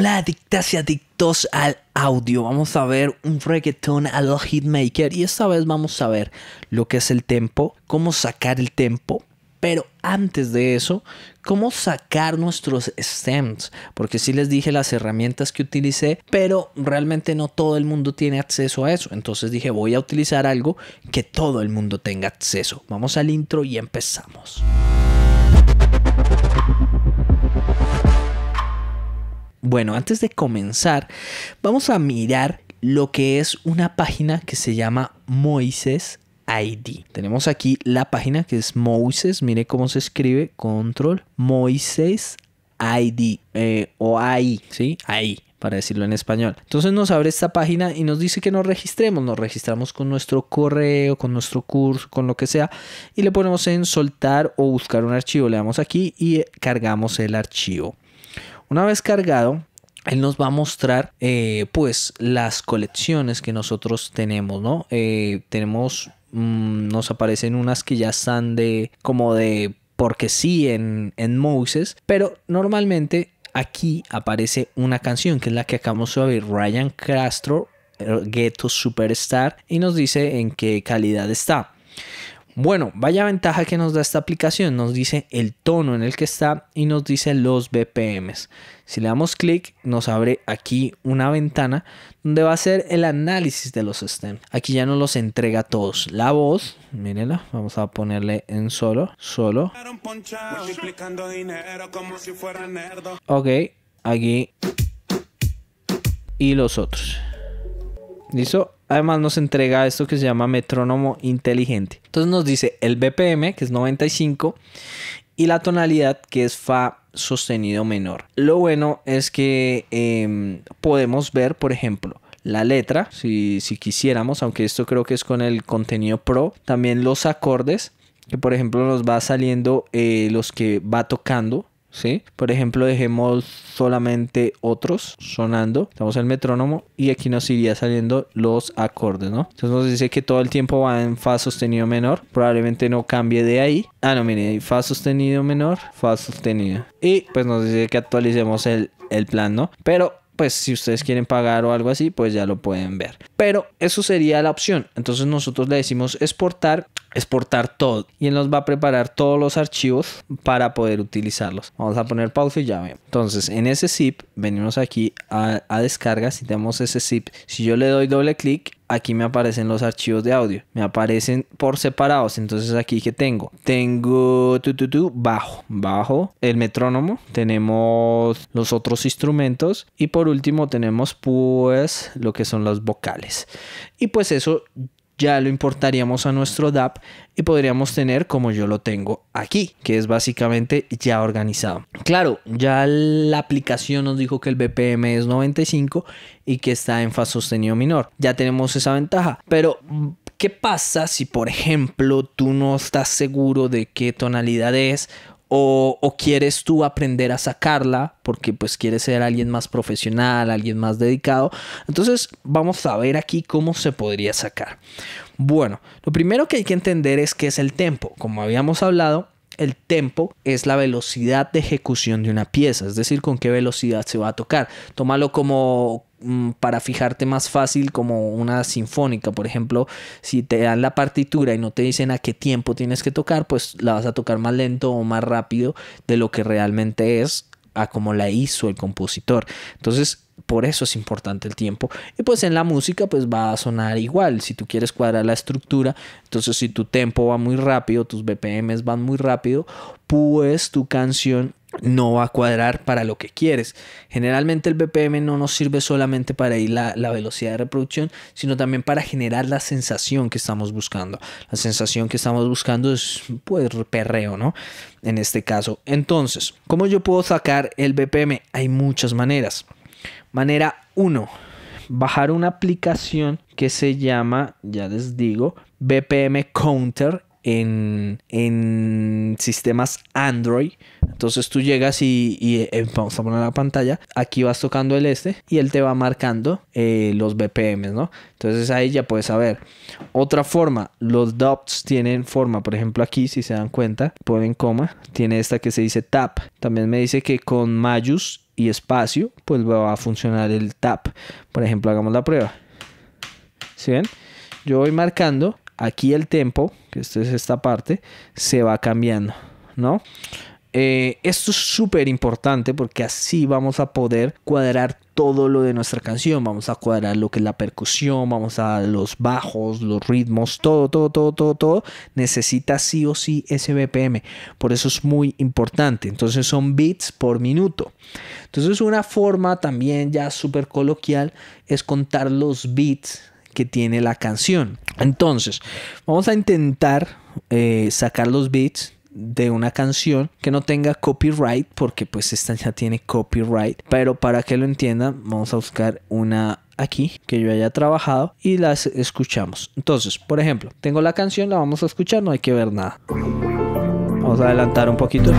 Hola adictas y adictos al audio. Vamos a ver un reggaetón a los hitmaker y esta vez vamos a ver lo que es el tempo, cómo sacar el tempo, pero antes de eso, cómo sacar nuestros stems, porque sí les dije las herramientas que utilicé, pero realmente no todo el mundo tiene acceso a eso. Entonces dije, voy a utilizar algo que todo el mundo tenga acceso. Vamos al intro y empezamos. Bueno, antes de comenzar, vamos a mirar lo que es una página que se llama Moises ID. Tenemos aquí la página que es Moises, mire cómo se escribe, control, Moises ID eh, o AI, ¿sí? AI para decirlo en español. Entonces nos abre esta página y nos dice que nos registremos, nos registramos con nuestro correo, con nuestro curso, con lo que sea y le ponemos en soltar o buscar un archivo, le damos aquí y cargamos el archivo. Una vez cargado, él nos va a mostrar eh, pues las colecciones que nosotros tenemos, ¿no? Eh, tenemos, mm, nos aparecen unas que ya están de como de porque sí en, en Moses, pero normalmente aquí aparece una canción que es la que acabamos de oír, Ryan Castro, eh, Ghetto Superstar, y nos dice en qué calidad está. Bueno, vaya ventaja que nos da esta aplicación. Nos dice el tono en el que está y nos dice los BPMs. Si le damos clic, nos abre aquí una ventana donde va a ser el análisis de los stems. Aquí ya nos los entrega todos. La voz, mírenla, vamos a ponerle en solo, solo. Ok, aquí. Y los otros. ¿Listo? Además nos entrega esto que se llama metrónomo inteligente. Entonces nos dice el BPM, que es 95, y la tonalidad, que es Fa sostenido menor. Lo bueno es que em, podemos ver, por ejemplo, la letra, si, quisiéramos, aunque esto creo que es con el contenido pro, también los acordes, que por ejemplo nos va saliendo eh, los que va tocando ¿sí? Por ejemplo, dejemos solamente otros sonando, en el metrónomo y aquí nos iría saliendo los acordes, ¿no? Entonces nos dice que todo el tiempo va en fa sostenido menor, probablemente no cambie de ahí. Ah, no, mire, fa sostenido menor, fa sostenido. Y pues nos dice que actualicemos el, el plan, ¿no? Pero pues si ustedes quieren pagar o algo así, pues ya lo pueden ver. Pero eso sería la opción. Entonces nosotros le decimos exportar, exportar todo. Y él nos va a preparar todos los archivos para poder utilizarlos. Vamos a poner pausa y ya Entonces en ese zip venimos aquí a, a Si tenemos ese zip. Si yo le doy doble clic, aquí me aparecen los archivos de audio. Me aparecen por separados. Entonces aquí que tengo. Tengo tu, tu, tu, bajo. Bajo. El metrónomo. Tenemos los otros instrumentos. Y por último tenemos pues lo que son las vocales. Y pues eso ya lo importaríamos a nuestro DAP y podríamos tener como yo lo tengo aquí, que es básicamente ya organizado. Claro, ya la aplicación nos dijo que el BPM es 95 y que está en fa sostenido menor. Ya tenemos esa ventaja, pero ¿qué pasa si por ejemplo tú no estás seguro de qué tonalidad es o, quieres tú aprender a sacarla porque pues quieres ser alguien más profesional, alguien más dedicado. Entonces vamos a ver aquí cómo se podría sacar. Bueno, lo primero que hay que entender es qué es el tempo. Como habíamos hablado, el tempo es la velocidad de ejecución de una pieza, es decir, con qué velocidad se va a tocar. Tómalo como, Mm, para fijarte más fácil como una sinfónica. Por ejemplo, si te dan la partitura y no te dicen a qué tiempo tienes que tocar, pues la vas a tocar más lento o más rápido de lo que realmente es a como la hizo el compositor. Entonces, por eso es importante el tiempo. Y pues en la música pues va a sonar igual. Si tú quieres cuadrar la estructura, entonces si tu tempo va muy rápido, tus BPMs van muy rápido, pues tu canción no va a cuadrar para lo que quieres. Generalmente el BPM no nos sirve solamente para ir la, la, velocidad de reproducción, sino también para generar la sensación que estamos buscando. La sensación que estamos buscando es pues perreo, ¿no? En este caso. Entonces, ¿cómo yo puedo sacar el BPM? Hay muchas maneras. Manera 1, bajar una aplicación que se llama, ya les digo, BPM Counter en, en sistemas Android entonces tú llegas y, eh, vamos a poner la pantalla. Aquí vas tocando el este y él te va marcando eh, los BPMs, ¿no? Entonces ahí ya puedes saber. Otra forma, los dots tienen forma. Por ejemplo, aquí, si se dan cuenta, ponen coma. Tiene esta que se dice tap. También me dice que con mayús y espacio, pues va a funcionar el tap. Por ejemplo, hagamos la prueba. ¿Sí ven? Yo voy marcando. Aquí el tempo, que esto es esta parte, se va cambiando, ¿no? Eh, esto es súper importante porque así vamos a poder cuadrar todo lo de nuestra canción. Vamos a cuadrar lo que es la percusión, vamos a los bajos, los ritmos, todo, todo, todo, todo, todo. Necesita sí o sí ese BPM. Por eso es muy importante. Entonces son beats por minuto. Entonces una forma también ya súper coloquial es contar los beats que tiene la canción. Entonces, vamos a intentar eh, sacar los beats de una canción que no tenga copyright, porque pues esta ya tiene copyright. Pero para que lo entiendan, vamos a buscar una aquí que yo haya trabajado y las escuchamos. Entonces, por ejemplo, tengo la canción, la vamos a escuchar, no hay que ver nada. Vamos a adelantar un poquito.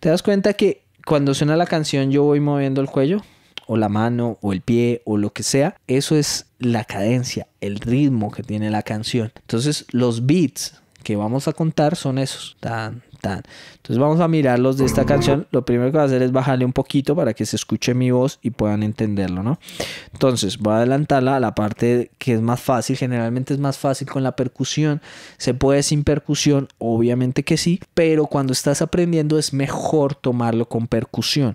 ¿Te das cuenta que cuando suena la canción yo voy moviendo el cuello? o la mano o el pie o lo que sea, eso es la cadencia, el ritmo que tiene la canción. Entonces los beats que vamos a contar son esos. Tan, tan. Entonces vamos a mirarlos de esta canción. Lo primero que voy a hacer es bajarle un poquito para que se escuche mi voz y puedan entenderlo, ¿no? Entonces voy a adelantarla a la parte que es más fácil. Generalmente es más fácil con la percusión. ¿Se puede sin percusión? Obviamente que sí. Pero cuando estás aprendiendo es mejor tomarlo con percusión.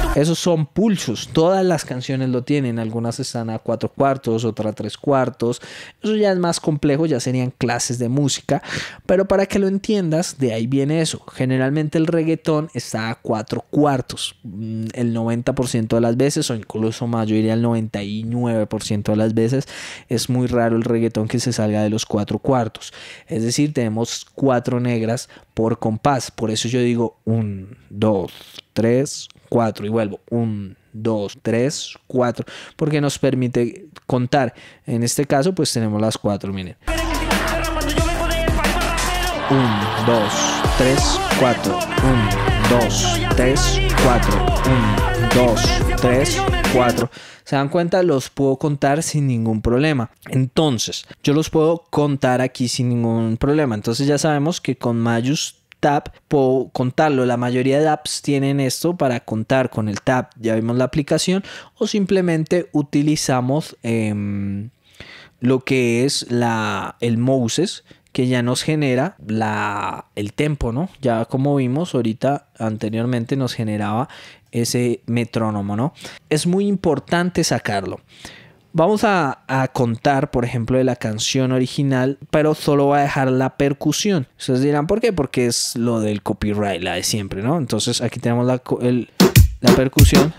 Esos son pulsos. Todas las canciones lo tienen. Algunas están a cuatro cuartos, otras a tres cuartos. Eso ya es más complejo, ya serían clases de música. Pero para que lo entiendas, de ahí viene eso. Generalmente el reggaetón está a cuatro cuartos. Mm, el 90% de las veces, o incluso más, yo diría el 99% de las veces, es muy raro el reggaetón que se salga de los cuatro cuartos. Es decir, tenemos cuatro negras por compás. Por eso yo digo un, dos, tres, 4 y vuelvo 1, 2, 3, 4, porque nos permite contar. En este caso, pues tenemos las 4, miren. 1, 2, 3, 4, 1, 2, 3, 4, 1, 2, 3, 4. ¿Se dan cuenta? Los puedo contar sin ningún problema. Entonces, yo los puedo contar aquí sin ningún problema. Entonces ya sabemos que con Mayus tab, puedo contarlo. La mayoría de apps tienen esto para contar con el tab. Ya vimos la aplicación o simplemente utilizamos em, lo que es la, el Moses que ya nos genera la, el tempo, ¿no? Ya como vimos ahorita anteriormente nos generaba ese metrónomo, ¿no? Es muy importante sacarlo. Vamos a, contar, por ejemplo, de la canción original, pero solo va a dejar la percusión. Ustedes dirán, ¿por qué? Porque es lo del copyright, la de siempre, ¿no? Entonces aquí tenemos la, el, la percusión.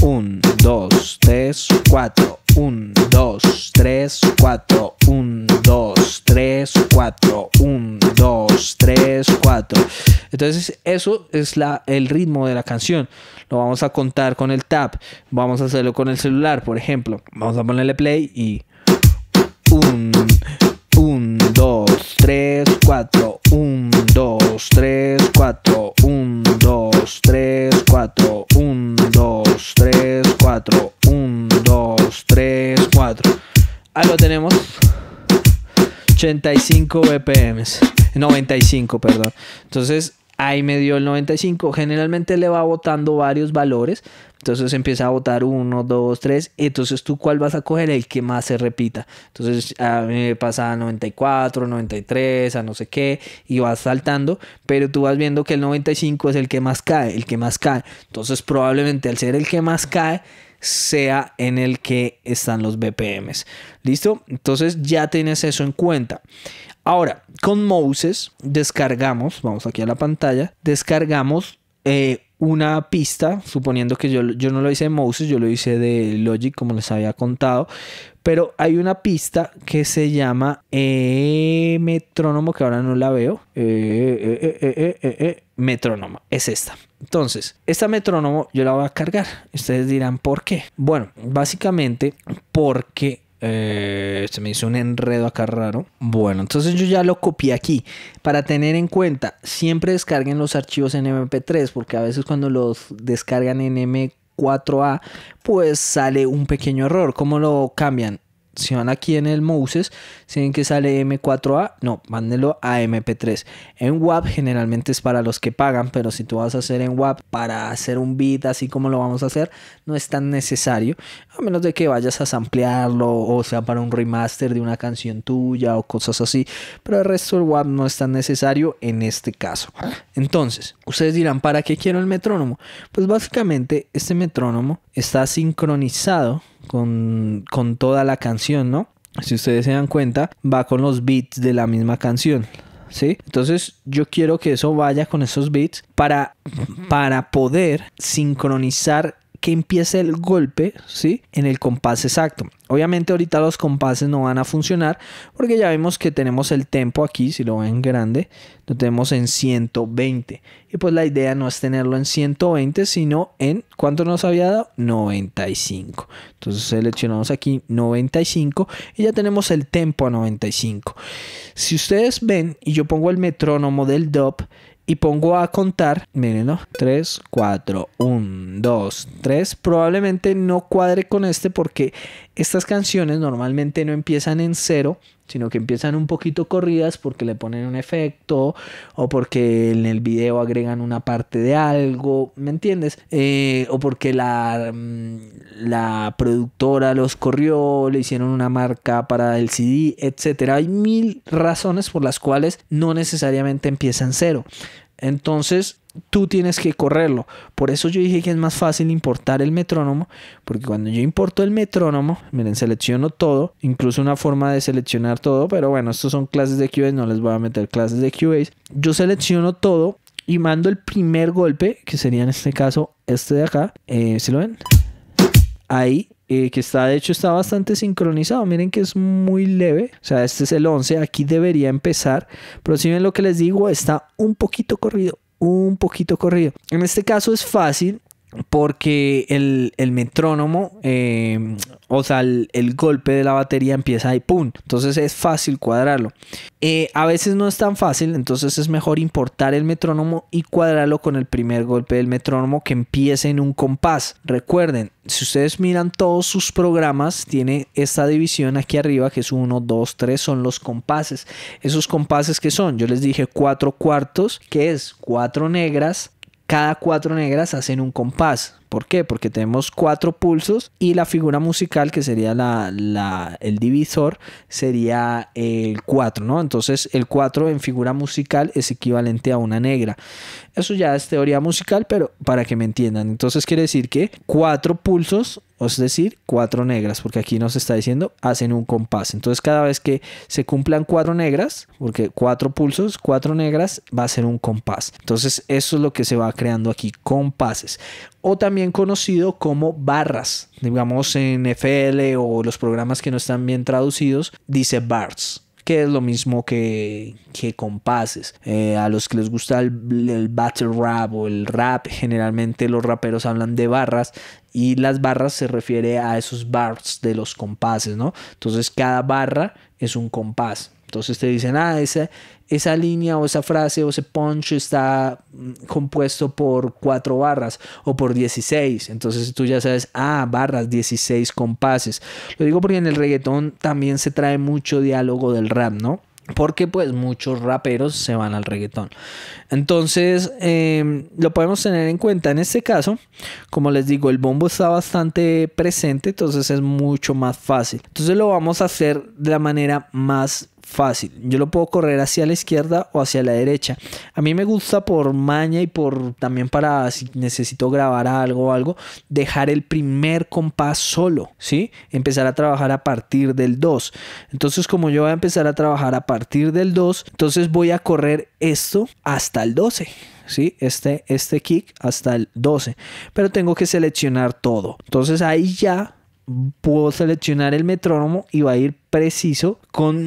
1, 2, tres cuatro 1, 2, 3, 4, 1, 2, 3, 4, 1, 2, 3, 4. Entonces eso es la, el ritmo de la canción. Lo vamos a contar con el tap. Vamos a hacerlo con el celular, por ejemplo. Vamos a ponerle play y... 1, 1, 2, 3, 4, 1, 2, 3, 4, 1, 2, 3, 4, 1, 2, 3, 4. 3, 4. Ahí lo tenemos. 85 BPMs. 95, perdón. Entonces ahí me dio el 95. Generalmente le va botando varios valores. Entonces empieza a votar 1, 2, 3. Entonces tú cuál vas a coger el que más se repita. Entonces a mí me pasa 94, 93, a no sé qué. Y vas saltando. Pero tú vas viendo que el 95 es el que más cae. El que más cae. Entonces probablemente al ser el que más cae sea en el que están los BPMs. ¿Listo? Entonces ya tienes eso en cuenta. Ahora, con Moses descargamos, vamos aquí a la pantalla, descargamos eh, una pista, suponiendo que yo, yo no lo hice de Moses, yo lo hice de Logic, como les había contado, pero hay una pista que se llama Metrónomo, que ahora no la veo. E, e, e, metrónomo. Es esta. Entonces, esta metrónomo yo la voy a cargar. Ustedes dirán, ¿por qué? Bueno, básicamente porque eh, se me hizo un enredo acá raro. Bueno, entonces yo ya lo copié aquí. Para tener en cuenta, siempre descarguen los archivos en MP3, porque a veces cuando los descargan en m 4 a pues sale un pequeño error. ¿Cómo lo cambian? si van aquí en el Moses, si ven que sale M4A, no, mándenlo a MP3. En WAP generalmente es para los que pagan, pero si tú vas a hacer en WAP para hacer un beat así como lo vamos a hacer, no es tan necesario, a menos de que vayas a samplearlo o sea para un remaster de una canción tuya o cosas así, pero el resto del WAP no es tan necesario en este caso. Entonces, ustedes dirán, ¿para qué quiero el metrónomo? Pues básicamente este metrónomo está sincronizado con, toda la canción, ¿no? Si ustedes se dan cuenta, va con los beats de la misma canción. ¿Sí? Entonces yo quiero que eso vaya con esos beats para, para poder sincronizar que empiece el golpe, ¿sí? En el compás exacto. Obviamente ahorita los compases no van a funcionar porque ya vemos que tenemos el tempo aquí, si lo ven grande, lo tenemos en 120. Y pues la idea no es tenerlo en 120, sino en, ¿cuánto nos había dado? 95. Entonces seleccionamos aquí 95 y ya tenemos el tempo a 95. Si ustedes ven y yo pongo el metrónomo del DOP, y pongo a contar, miren, ¿no? 3, 4, 1, 2, 3. Probablemente no cuadre con este porque estas canciones normalmente no empiezan en cero, sino que empiezan un poquito corridas porque le ponen un efecto o porque en el video agregan una parte de algo, ¿me entiendes? Eh, o porque la, mm, la productora los corrió, le hicieron una marca para el CD, etc. Hay mil razones por las cuales no necesariamente empiezan cero. Entonces, tú tienes que correrlo. Por eso yo dije que es más fácil importar el metrónomo, porque cuando yo importo el metrónomo, miren, selecciono todo, incluso una forma de seleccionar todo, pero bueno, estos son clases de QA, no les voy a meter clases de QA. Yo selecciono todo y mando el primer golpe, que sería en este caso este de acá, eh, ¿se lo ven? Ahí eh, que está de hecho está bastante sincronizado. Miren que es muy leve. O sea, este es el 11. Aquí debería empezar. Pero si ven lo que les digo, está un poquito corrido. Un poquito corrido. En este caso es fácil porque el, metrónomo, em, o sea, el, golpe de la batería empieza ahí ¡pum! Entonces es fácil cuadrarlo. Eh, a veces no es tan fácil, entonces es mejor importar el metrónomo y cuadrarlo con el primer golpe del metrónomo que empiece en un compás. Recuerden, si ustedes miran todos sus programas, tiene esta división aquí arriba que es 1, 2, 3, son los compases. Esos compases que son, yo les dije 4 cuartos, que es 4 negras, cada cuatro negras hacen un compás. ¿Por qué? Porque tenemos cuatro pulsos y la figura musical, que sería el divisor, sería el 4, ¿no? Entonces el 4 en figura musical es equivalente a una negra. Eso ya es teoría musical, pero para que me entiendan. Entonces quiere decir que cuatro pulsos es decir, cuatro negras, porque aquí nos está diciendo hacen un compás. Entonces, cada vez que se cumplan cuatro negras, porque cuatro pulsos, cuatro negras, va a ser un compás. Entonces, eso es lo que se va creando aquí, compases. O también conocido como barras. Digamos en FL o los programas que no están bien traducidos, dice bars que es lo mismo que, que compases. Eh, a los que les gusta el, el, battle rap o el rap, generalmente los raperos hablan de barras y las barras se refiere a esos bars de los compases, ¿no? Entonces cada barra es un compás. Entonces te dicen, ah, esa, línea o esa frase o ese punch está mm, compuesto por cuatro barras o por 16. Entonces tú ya sabes, ah, barras, 16 compases. Lo digo porque en el reggaetón también se trae mucho diálogo del rap, ¿no? Porque pues muchos raperos se van al reggaetón. Entonces em, lo podemos tener en cuenta. En este caso, como les digo, el bombo está bastante presente, entonces es mucho más fácil. Entonces lo vamos a hacer de la manera más fácil. Yo lo puedo correr hacia la izquierda o hacia la derecha. A mí me gusta por maña y por también para si necesito grabar algo o algo, dejar el primer compás solo, ¿sí? Empezar a trabajar a partir del 2. Entonces, como yo voy a empezar a trabajar a partir del 2, entonces voy a correr esto hasta el 12. ¿Sí? Este, este kick hasta el 12 pero tengo que seleccionar todo entonces ahí ya puedo seleccionar el metrónomo y va a ir preciso con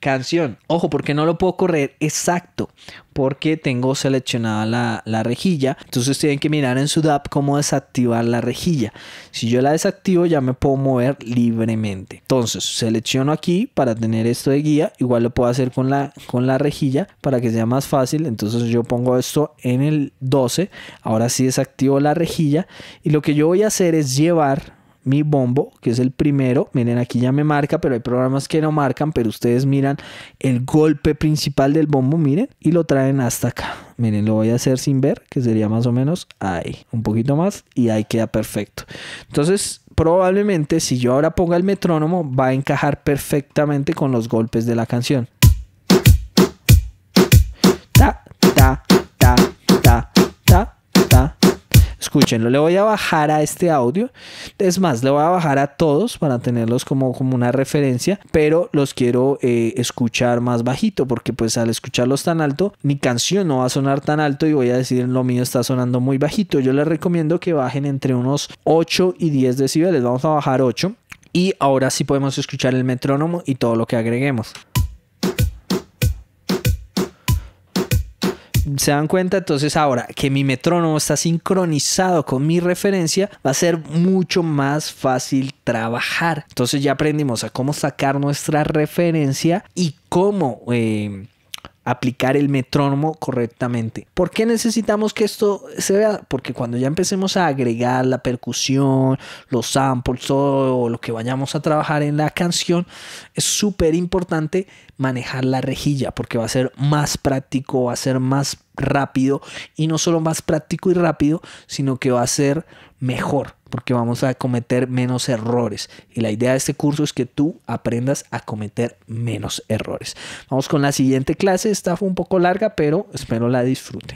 canción. Ojo, porque no lo puedo correr exacto, porque tengo seleccionada la, rejilla. Entonces tienen que mirar en su DAP cómo desactivar la rejilla. Si yo la desactivo ya me puedo mover libremente. Entonces selecciono aquí para tener esto de guía. Igual lo puedo hacer con la, con la rejilla para que sea más fácil. Entonces yo pongo esto en el 12. Ahora sí desactivo la rejilla. Y lo que yo voy a hacer es llevar mi bombo, que es el primero. Miren, aquí ya me marca, pero hay programas que no marcan, pero ustedes miran el golpe principal del bombo, miren, y lo traen hasta acá. Miren, lo voy a hacer sin ver, que sería más o menos ahí, un poquito más, y ahí queda perfecto. Entonces, probablemente si yo ahora ponga el metrónomo, va a encajar perfectamente con los golpes de la canción. Ta, ta, Escúchenlo, le voy a bajar a este audio. Es más, le voy a bajar a todos para tenerlos como, como una referencia, pero los quiero eh, escuchar más bajito porque pues al escucharlos tan alto, mi canción no va a sonar tan alto y voy a decir lo mío está sonando muy bajito. Yo les recomiendo que bajen entre unos 8 y 10 decibeles. Vamos a bajar 8 y ahora sí podemos escuchar el metrónomo y todo lo que agreguemos. ¿Se dan cuenta? Entonces ahora que mi metrónomo está sincronizado con mi referencia, va a ser mucho más fácil trabajar. Entonces ya aprendimos a cómo sacar nuestra referencia y cómo... Eh, aplicar el metrónomo correctamente. ¿Por qué necesitamos que esto se vea? Porque cuando ya empecemos a agregar la percusión, los samples, todo lo que vayamos a trabajar en la canción, es súper importante manejar la rejilla porque va a ser más práctico, va a ser más rápido y no solo más práctico y rápido, sino que va a ser mejor porque vamos a cometer menos errores. Y la idea de este curso es que tú aprendas a cometer menos errores. Vamos con la siguiente clase. Esta fue un poco larga, pero espero la disfruten.